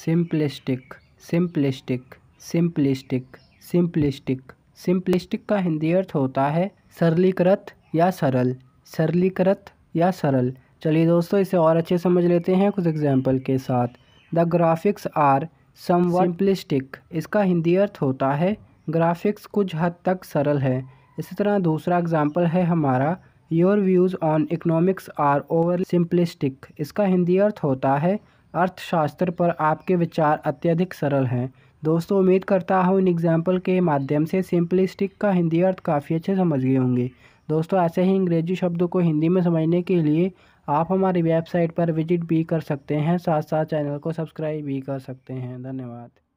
simplistic simplistic simplistic simplistic simplistic का हिंदी अर्थ होता है सरलीकृत या सरल सरलीकृत या सरल चलिए दोस्तों इसे और अच्छे समझ लेते हैं कुछ एग्जाम्पल के साथ द ग्राफिक्स आर सम्पलिस्टिक इसका हिंदी अर्थ होता है ग्राफिक्स कुछ हद तक सरल है इसी तरह दूसरा एग्जाम्पल है हमारा your views on economics are over simplistic इसका हिंदी अर्थ होता है अर्थशास्त्र पर आपके विचार अत्यधिक सरल हैं दोस्तों उम्मीद करता हूँ इन एग्जाम्पल के माध्यम से सिंपलिस्टिक का हिंदी अर्थ काफ़ी अच्छे समझ गए होंगे दोस्तों ऐसे ही अंग्रेजी शब्दों को हिंदी में समझने के लिए आप हमारी वेबसाइट पर विजिट भी कर सकते हैं साथ साथ चैनल को सब्सक्राइब भी कर सकते हैं धन्यवाद